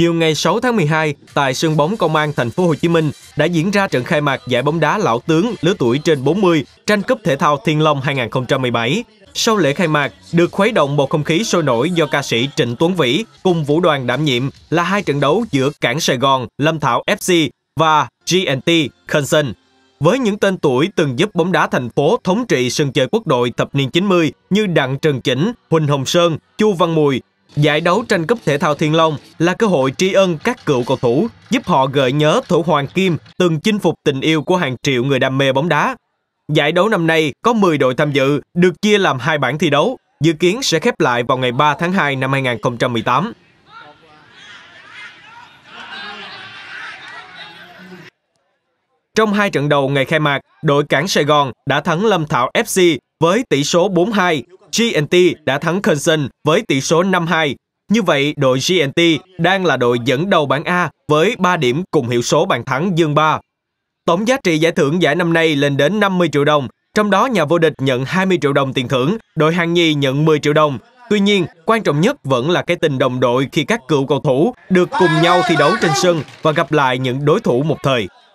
Chiều ngày 6 tháng 12, tại sân bóng Công an thành phố Hồ Chí Minh đã diễn ra trận khai mạc giải bóng đá lão tướng lứa tuổi trên 40 tranh cúp thể thao Thiên Long 2017. Sau lễ khai mạc, được khuấy động một không khí sôi nổi do ca sĩ Trịnh Tuấn Vĩ cùng vũ đoàn đảm nhiệm là hai trận đấu giữa Cảng Sài Gòn, Lâm Thảo FC và GNT Khunson. Với những tên tuổi từng giúp bóng đá thành phố thống trị sân chơi quốc đội thập niên 90 như Đặng Trần Chỉnh, Huỳnh Hồng Sơn, Chu Văn Mùi, Giải đấu tranh cúp thể thao Thiên Long là cơ hội tri ân các cựu cầu thủ, giúp họ gợi nhớ thủ Hoàng Kim từng chinh phục tình yêu của hàng triệu người đam mê bóng đá. Giải đấu năm nay có 10 đội tham dự, được chia làm hai bảng thi đấu, dự kiến sẽ khép lại vào ngày 3 tháng 2 năm 2018. Trong hai trận đầu ngày khai mạc, đội Cảng Sài Gòn đã thắng Lâm Thảo FC với tỷ số 4-2 GNT đã thắng Clemson với tỷ số 5-2. Như vậy, đội GNT đang là đội dẫn đầu bảng A với 3 điểm cùng hiệu số bàn thắng dương 3. Tổng giá trị giải thưởng giải năm nay lên đến 50 triệu đồng, trong đó nhà vô địch nhận 20 triệu đồng tiền thưởng, đội hạng nhì nhận 10 triệu đồng. Tuy nhiên, quan trọng nhất vẫn là cái tình đồng đội khi các cựu cầu thủ được cùng nhau thi đấu trên sân và gặp lại những đối thủ một thời.